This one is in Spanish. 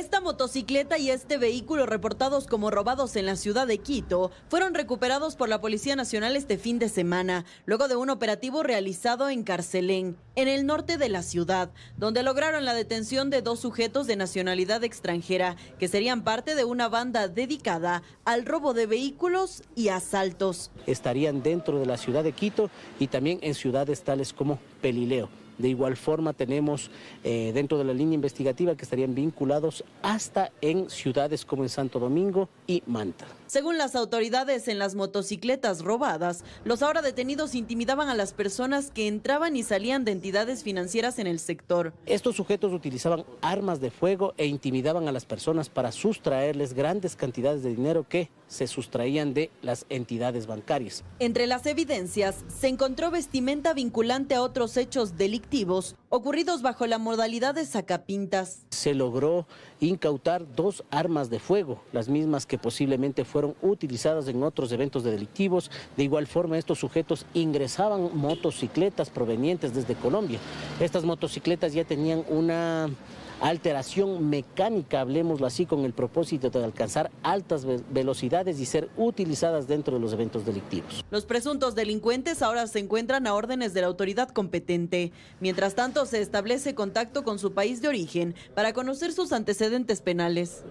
Esta motocicleta y este vehículo reportados como robados en la ciudad de Quito fueron recuperados por la Policía Nacional este fin de semana, luego de un operativo realizado en Carcelén, en el norte de la ciudad, donde lograron la detención de dos sujetos de nacionalidad extranjera que serían parte de una banda dedicada al robo de vehículos y asaltos. Estarían dentro de la ciudad de Quito y también en ciudades tales como Pelileo. De igual forma tenemos eh, dentro de la línea investigativa que estarían vinculados hasta en ciudades como en Santo Domingo y Manta. Según las autoridades, en las motocicletas robadas, los ahora detenidos intimidaban a las personas que entraban y salían de entidades financieras en el sector. Estos sujetos utilizaban armas de fuego e intimidaban a las personas para sustraerles grandes cantidades de dinero que se sustraían de las entidades bancarias. Entre las evidencias se encontró vestimenta vinculante a otros hechos delictivos ocurridos bajo la modalidad de sacapintas. Se logró incautar dos armas de fuego, las mismas que posiblemente fueron utilizadas en otros eventos de delictivos. De igual forma, estos sujetos ingresaban motocicletas provenientes desde Colombia. Estas motocicletas ya tenían una alteración mecánica, hablemoslo así, con el propósito de alcanzar altas velocidades y ser utilizadas dentro de los eventos delictivos. Los presuntos delincuentes ahora se encuentran a órdenes de la autoridad competente. Mientras tanto, se establece contacto con su país de origen para conocer sus antecedentes penales.